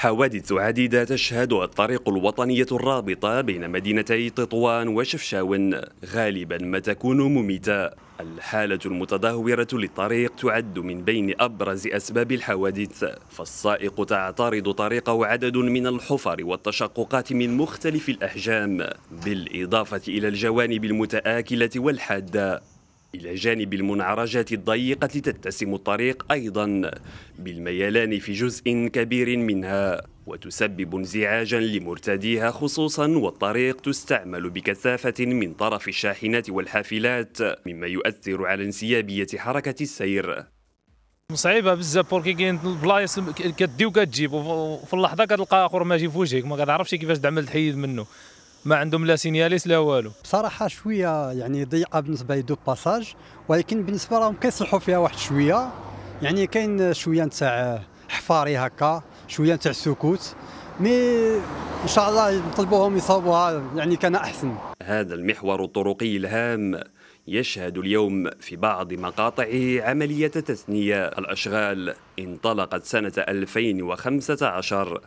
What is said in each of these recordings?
حوادث عديدة تشهد الطريق الوطنية الرابطة بين مدينتي تطوان وشفشاون غالبا ما تكون مميتة الحالة المتدهورة للطريق تعد من بين أبرز أسباب الحوادث فالسائق تعترض طريقه عدد من الحفر والتشققات من مختلف الأحجام بالإضافة إلى الجوانب المتآكلة والحادة إلى جانب المنعرجات الضيقة تتسم الطريق أيضا بالميلان في جزء كبير منها وتسبب انزعاجا لمرتديها خصوصا والطريق تستعمل بكثافة من طرف الشاحنات والحافلات مما يؤثر على انسيابية حركة السير صعيبه بزاف بوركي كاين البلايص كدي وكتجيب وفي اللحظه كتلقى اخر ما في وجهك ما كتعرفش كيفاش تعمل تحيد منه ما عندهم لا سينياليس لا والو بصراحه شويه يعني ضيقه بالنسبه لدو باساج ولكن بالنسبه لهم كيصلحوا فيها واحد شويه يعني كاين شويه نتاع حفاري هكا شويه نتاع سكوت مي ان شاء الله نطلبوهم يصاوبوها يعني كان احسن هذا المحور الطرقي الهام يشهد اليوم في بعض مقاطعه عملية تثنية الأشغال انطلقت سنة 2015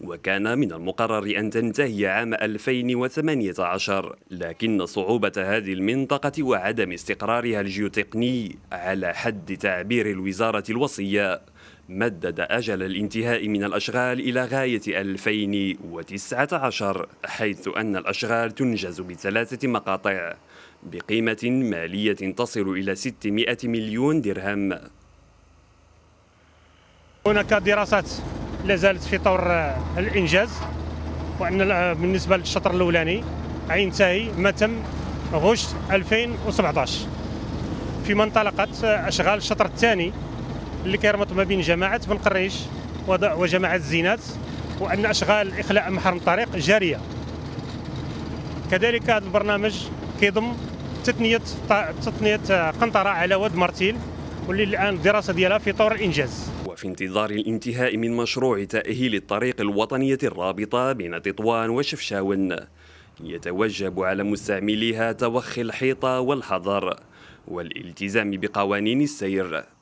وكان من المقرر أن تنتهي عام 2018 لكن صعوبة هذه المنطقة وعدم استقرارها الجيوتقني على حد تعبير الوزارة الوصية مدد أجل الانتهاء من الأشغال إلى غاية 2019 حيث أن الأشغال تنجز بثلاثة مقاطع بقيمة مالية تصل إلى 600 مليون درهم هناك دراسات لا زالت في طور الانجاز وان بالنسبه للشطر الاولاني عينتهي ما تم غشت 2017 فيما انطلقت اشغال الشطر الثاني اللي كيربط ما بين جماعه بن قريش وجماعه الزينات وان اشغال اخلاء محرم الطريق جاريه كذلك هذا البرنامج كيضم تثنيه تثنيه قنطره على واد مرتيل واللي الان الدراسه ديالها في طور الانجاز في انتظار الانتهاء من مشروع تأهيل الطريق الوطنية الرابطة بين تطوان وشفشاون يتوجب على مستعمليها توخي الحيطة والحذر والالتزام بقوانين السير